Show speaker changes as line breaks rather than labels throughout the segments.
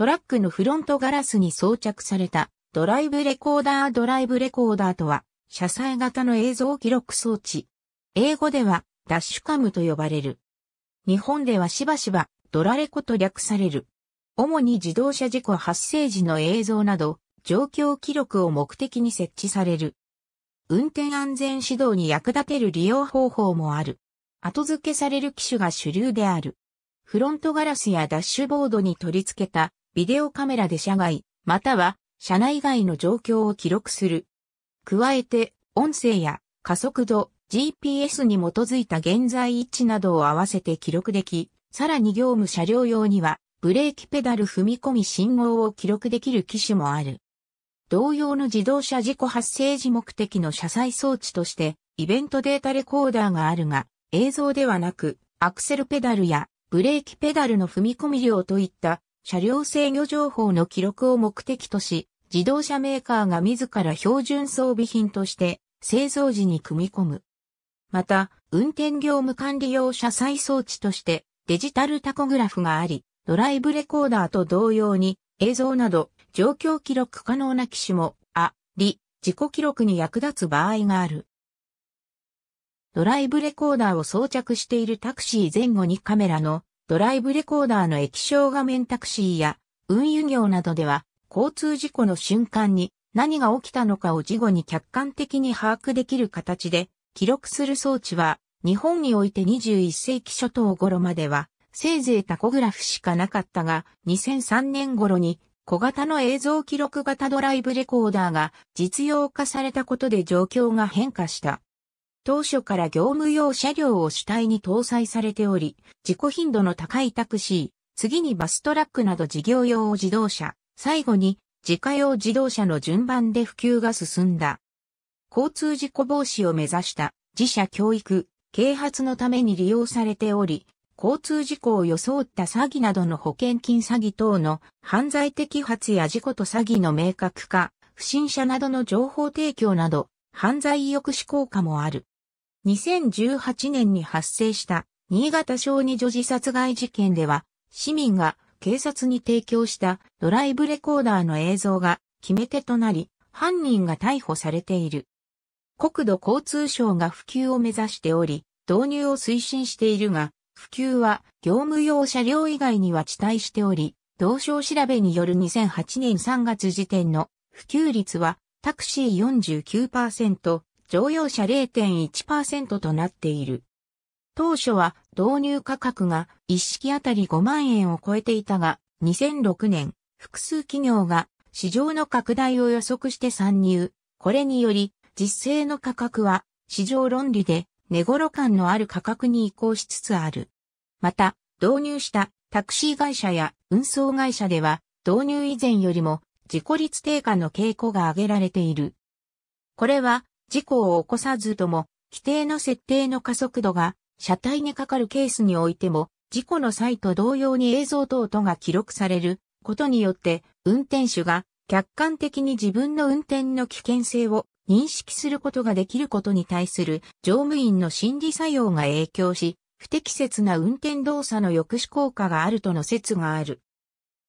トラックのフロントガラスに装着されたドライブレコーダードライブレコーダーとは、車載型の映像記録装置。英語ではダッシュカムと呼ばれる。日本ではしばしばドラレコと略される。主に自動車事故発生時の映像など、状況記録を目的に設置される。運転安全指導に役立てる利用方法もある。後付けされる機種が主流である。フロントガラスやダッシュボードに取り付けたビデオカメラで車外、または車内外の状況を記録する。加えて、音声や加速度、GPS に基づいた現在位置などを合わせて記録でき、さらに業務車両用には、ブレーキペダル踏み込み信号を記録できる機種もある。同様の自動車事故発生時目的の車載装置として、イベントデータレコーダーがあるが、映像ではなく、アクセルペダルやブレーキペダルの踏み込み量といった車両制御情報の記録を目的とし、自動車メーカーが自ら標準装備品として製造時に組み込む。また、運転業務管理用車載装置としてデジタルタコグラフがあり、ドライブレコーダーと同様に映像など状況記録可能な機種も、あ、り、自己記録に役立つ場合がある。ドライブレコーダーを装着しているタクシー前後にカメラのドライブレコーダーの液晶画面タクシーや運輸業などでは交通事故の瞬間に何が起きたのかを事後に客観的に把握できる形で記録する装置は日本において21世紀初頭頃まではせいぜいタコグラフしかなかったが2003年頃に小型の映像記録型ドライブレコーダーが実用化されたことで状況が変化した。当初から業務用車両を主体に搭載されており、自己頻度の高いタクシー、次にバストラックなど事業用自動車、最後に自家用自動車の順番で普及が進んだ。交通事故防止を目指した自社教育、啓発のために利用されており、交通事故を装った詐欺などの保険金詐欺等の犯罪的発や事故と詐欺の明確化、不審者などの情報提供など、犯罪抑止効果もある。2018年に発生した新潟小児女児殺害事件では、市民が警察に提供したドライブレコーダーの映像が決め手となり、犯人が逮捕されている。国土交通省が普及を目指しており、導入を推進しているが、普及は業務用車両以外には遅滞しており、同省調べによる2008年3月時点の普及率はタクシー49%、乗用車0.1%となっている。当初は導入価格が一式あたり5万円を超えていたが、2006年、複数企業が市場の拡大を予測して参入。これにより、実勢の価格は市場論理で寝頃感のある価格に移行しつつある。また、導入したタクシー会社や運送会社では、導入以前よりも自己率低下の傾向が挙げられている。これは事故を起こさずとも、規定の設定の加速度が車体にかかるケースにおいても、事故の際と同様に映像等々が記録されることによって、運転手が客観的に自分の運転の危険性を認識することができることに対する乗務員の心理作用が影響し、不適切な運転動作の抑止効果があるとの説がある。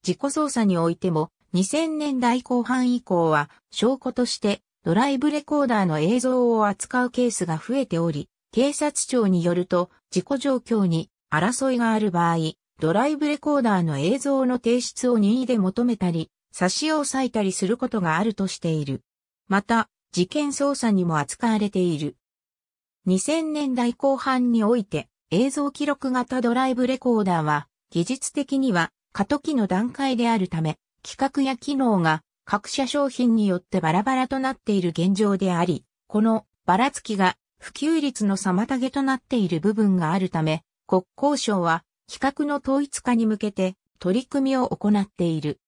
事故捜査においても2000年代後半以降は証拠としてドライブレコーダーの映像を扱うケースが増えており、警察庁によると、事故状況に争いがある場合、ドライブレコーダーの映像の提出を任意で求めたり、差し押さえたりすることがあるとしている。また、事件捜査にも扱われている。2000年代後半において、映像記録型ドライブレコーダーは、技術的には過渡期の段階であるため、規格や機能が各社商品によってバラバラとなっている現状であり、このばらつきが普及率の妨げとなっている部分があるため、国交省は比較の統一化に向けて取り組みを行っている。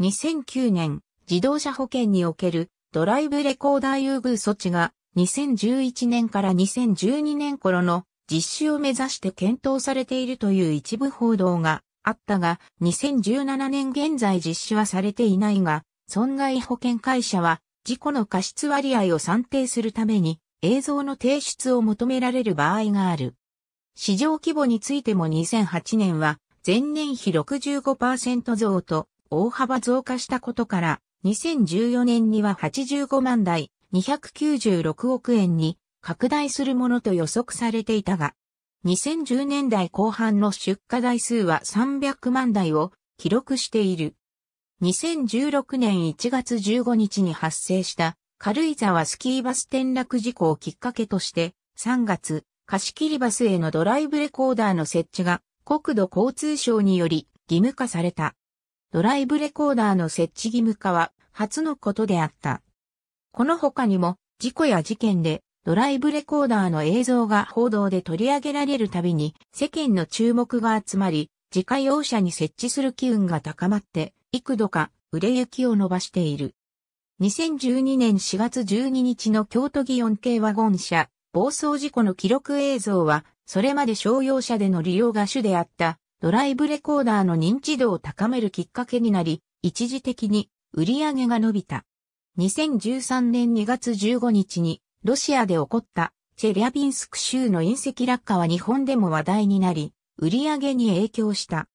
2009年、自動車保険におけるドライブレコーダー優遇措置が2011年から2012年頃の実施を目指して検討されているという一部報道があったが、2017年現在実施はされていないが、損害保険会社は、事故の過失割合を算定するために、映像の提出を求められる場合がある。市場規模についても2008年は、前年比65%増と大幅増加したことから、2014年には85万台、296億円に拡大するものと予測されていたが、2010年代後半の出荷台数は300万台を記録している。2016年1月15日に発生した軽井沢スキーバス転落事故をきっかけとして3月貸切バスへのドライブレコーダーの設置が国土交通省により義務化された。ドライブレコーダーの設置義務化は初のことであった。この他にも事故や事件でドライブレコーダーの映像が報道で取り上げられるたびに世間の注目が集まり、自家用車に設置する機運が高まって幾度か売れ行きを伸ばしている。2012年4月12日の京都祇園系ワゴン車、暴走事故の記録映像は、それまで商用車での利用が主であったドライブレコーダーの認知度を高めるきっかけになり、一時的に売り上げが伸びた。2013年2月15日にロシアで起こったチェリャビンスク州の隕石落下は日本でも話題になり、売り上げに影響した。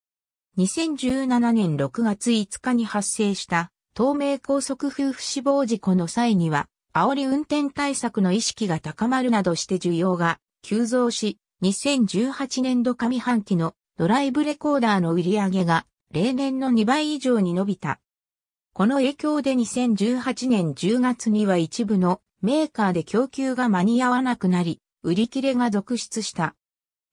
2017年6月5日に発生した東名高速夫婦死亡事故の際には、煽り運転対策の意識が高まるなどして需要が急増し、2018年度上半期のドライブレコーダーの売り上げが例年の2倍以上に伸びた。この影響で2018年10月には一部のメーカーで供給が間に合わなくなり、売り切れが続出した。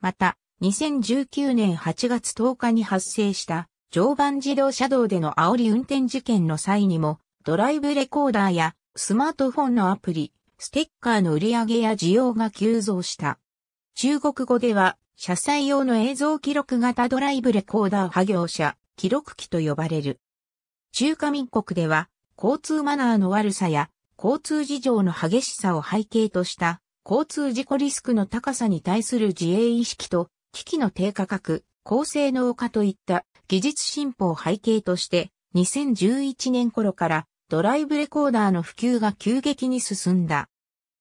また、2019年8月10日に発生した常磐自動車道での煽り運転事件の際にも、ドライブレコーダーやスマートフォンのアプリ、ステッカーの売り上げや需要が急増した。中国語では、車載用の映像記録型ドライブレコーダー派業者、記録機と呼ばれる。中華民国では、交通マナーの悪さや、交通事情の激しさを背景とした、交通事故リスクの高さに対する自衛意識と、機器の低価格、高性能化といった技術進歩を背景として、2011年頃からドライブレコーダーの普及が急激に進んだ。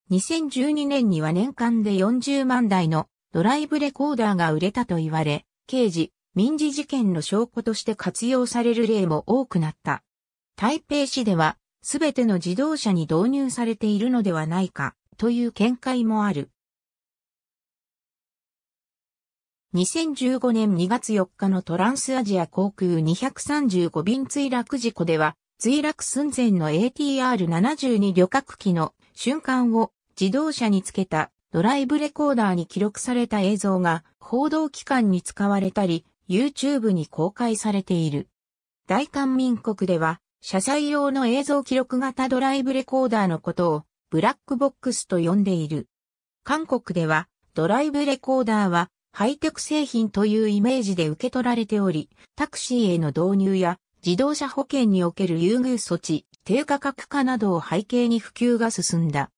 2012年には年間で40万台のドライブレコーダーが売れたと言われ、刑事、民事事件の証拠として活用される例も多くなった。台北市では、すべての自動車に導入されているのではないか、という見解もある。2015年2月4日のトランスアジア航空235便墜落事故では、墜落寸前の ATR72 旅客機の瞬間を自動車につけたドライブレコーダーに記録された映像が報道機関に使われたり、YouTube に公開されている。大韓民国では、車載用の映像記録型ドライブレコーダーのことをブラックボックスと呼んでいる。韓国ではドライブレコーダーはハイテク製品というイメージで受け取られており、タクシーへの導入や自動車保険における優遇措置、低価格化などを背景に普及が進んだ。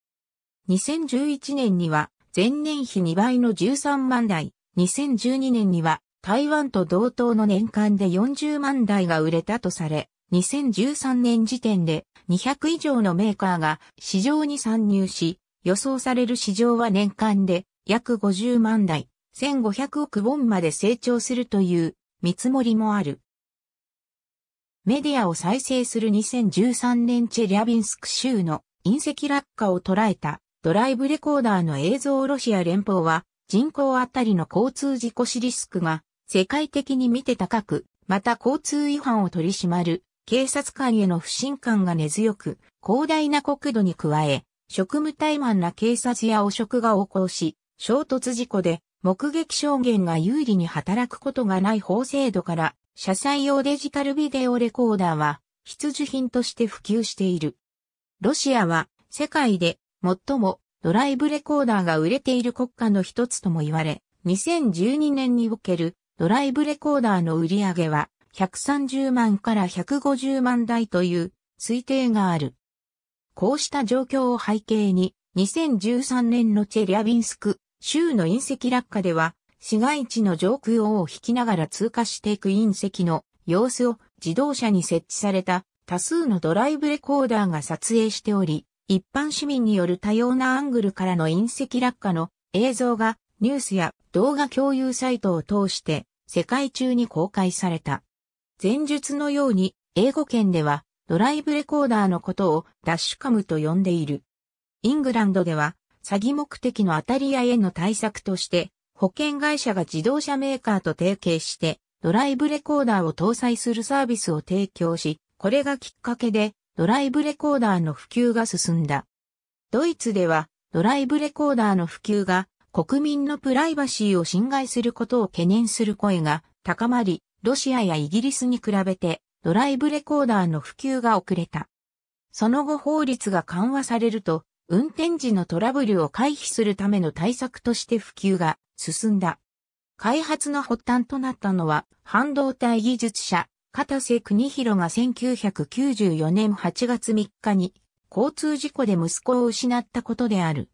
2011年には前年比2倍の13万台、2012年には台湾と同等の年間で40万台が売れたとされ、2013年時点で200以上のメーカーが市場に参入し、予想される市場は年間で約50万台。1500億ウォンまで成長するという見積もりもある。メディアを再生する2013年チェリャビンスク州の隕石落下を捉えたドライブレコーダーの映像ロシア連邦は人口あたりの交通事故死リスクが世界的に見て高く、また交通違反を取り締まる警察官への不信感が根強く、広大な国土に加え、職務怠慢な警察や汚職が横行し、衝突事故で目撃証言が有利に働くことがない法制度から、車載用デジタルビデオレコーダーは必需品として普及している。ロシアは世界で最もドライブレコーダーが売れている国家の一つとも言われ、2012年におけるドライブレコーダーの売り上げは130万から150万台という推定がある。こうした状況を背景に2013年のチェリアビンスク州の隕石落下では、市街地の上空を引きながら通過していく隕石の様子を自動車に設置された多数のドライブレコーダーが撮影しており、一般市民による多様なアングルからの隕石落下の映像がニュースや動画共有サイトを通して世界中に公開された。前述のように英語圏ではドライブレコーダーのことをダッシュカムと呼んでいる。イングランドでは詐欺目的の当たり合いへの対策として、保険会社が自動車メーカーと提携して、ドライブレコーダーを搭載するサービスを提供し、これがきっかけで、ドライブレコーダーの普及が進んだ。ドイツでは、ドライブレコーダーの普及が、国民のプライバシーを侵害することを懸念する声が高まり、ロシアやイギリスに比べて、ドライブレコーダーの普及が遅れた。その後法律が緩和されると、運転時のトラブルを回避するための対策として普及が進んだ。開発の発端となったのは、半導体技術者、片瀬国広が1994年8月3日に、交通事故で息子を失ったことである。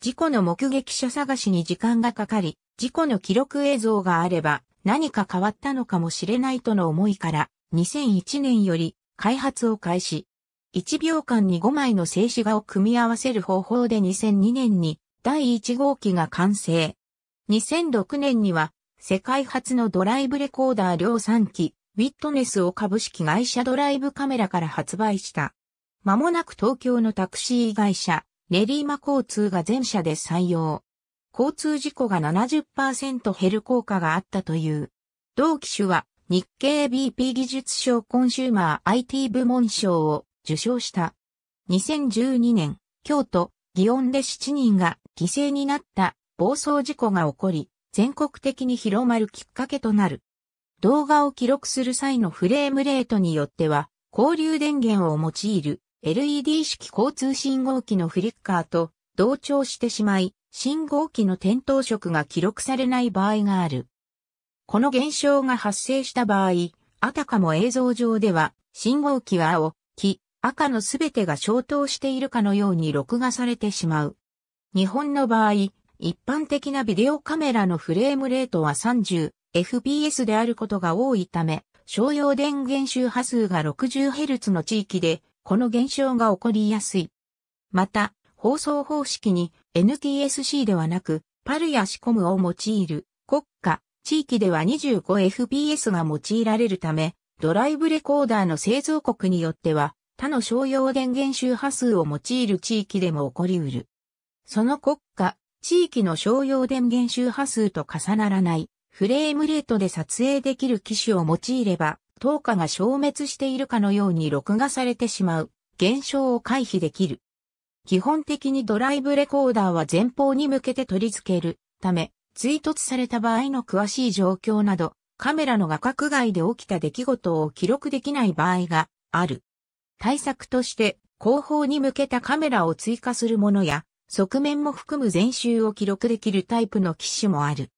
事故の目撃者探しに時間がかかり、事故の記録映像があれば何か変わったのかもしれないとの思いから、2001年より開発を開始。1秒間に5枚の静止画を組み合わせる方法で2002年に第1号機が完成。2006年には世界初のドライブレコーダー量産機、ウィットネスを株式会社ドライブカメラから発売した。間もなく東京のタクシー会社、ーマ交通が全社で採用。交通事故が70%減る効果があったという。同機種は日経 BP 技術賞コンシューマー IT 部門賞を受賞した。2012年、京都、祇園で7人が犠牲になった暴走事故が起こり、全国的に広まるきっかけとなる。動画を記録する際のフレームレートによっては、交流電源を用いる LED 式交通信号機のフリッカーと同調してしまい、信号機の点灯色が記録されない場合がある。この現象が発生した場合、あたかも映像上では、信号機は青、木、赤のすべてが消灯しているかのように録画されてしまう。日本の場合、一般的なビデオカメラのフレームレートは 30fps であることが多いため、商用電源周波数が 60Hz の地域で、この現象が起こりやすい。また、放送方式に NTSC ではなく、パルやシコムを用いる国家、地域では 25fps が用いられるため、ドライブレコーダーの製造国によっては、他の商用電源周波数を用いる地域でも起こりうる。その国家、地域の商用電源周波数と重ならないフレームレートで撮影できる機種を用いれば、等価が消滅しているかのように録画されてしまう現象を回避できる。基本的にドライブレコーダーは前方に向けて取り付けるため、追突された場合の詳しい状況など、カメラの画角外で起きた出来事を記録できない場合がある。対策として後方に向けたカメラを追加するものや、側面も含む全集を記録できるタイプの機種もある。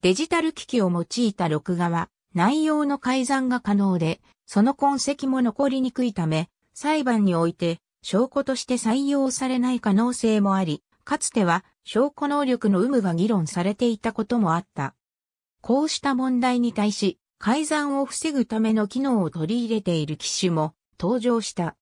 デジタル機器を用いた録画は、内容の改ざんが可能で、その痕跡も残りにくいため、裁判において証拠として採用されない可能性もあり、かつては証拠能力の有無が議論されていたこともあった。こうした問題に対し、改ざんを防ぐための機能を取り入れている機種も登場した。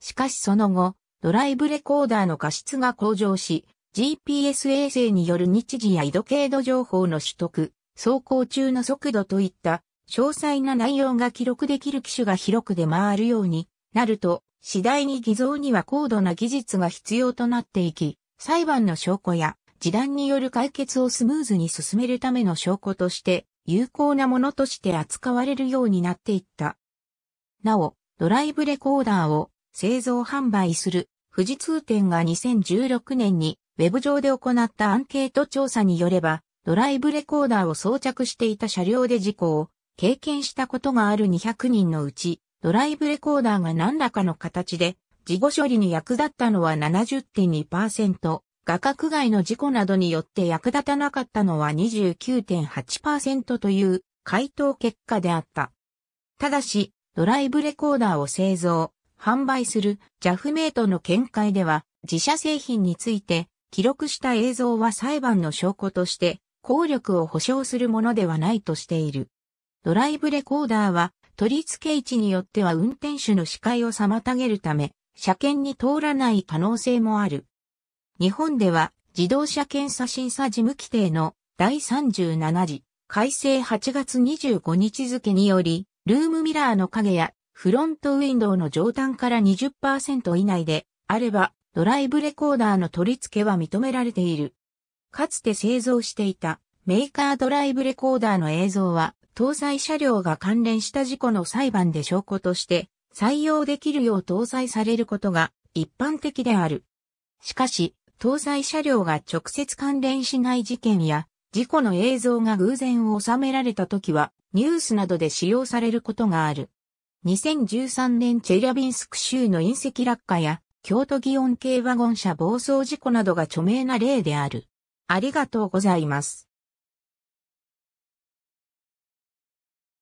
しかしその後、ドライブレコーダーの過失が向上し、GPS 衛星による日時や緯度経度情報の取得、走行中の速度といった詳細な内容が記録できる機種が広く出回るようになると、次第に偽造には高度な技術が必要となっていき、裁判の証拠や示談による解決をスムーズに進めるための証拠として、有効なものとして扱われるようになっていった。なお、ドライブレコーダーを製造販売する富士通店が2016年にウェブ上で行ったアンケート調査によれば、ドライブレコーダーを装着していた車両で事故を経験したことがある200人のうち、ドライブレコーダーが何らかの形で事故処理に役立ったのは70.2%、画角外の事故などによって役立たなかったのは29.8%という回答結果であった。ただし、ドライブレコーダーを製造、販売する JAF メイトの見解では、自社製品について、記録した映像は裁判の証拠として、効力を保証するものではないとしている。ドライブレコーダーは、取り付け位置によっては運転手の視界を妨げるため、車検に通らない可能性もある。日本では、自動車検査審査事務規定の第37次改正8月25日付により、ルームミラーの影やフロントウィンドウの上端から20%以内であればドライブレコーダーの取り付けは認められている。かつて製造していたメーカードライブレコーダーの映像は搭載車両が関連した事故の裁判で証拠として採用できるよう搭載されることが一般的である。しかし、搭載車両が直接関連しない事件や事故の映像が偶然収められた時はニュースなどで使用されることがある。2013年チェリャビンスク州の隕石落下や京都祇園系ワゴン車暴走事故などが著名な例である。ありがとうございます。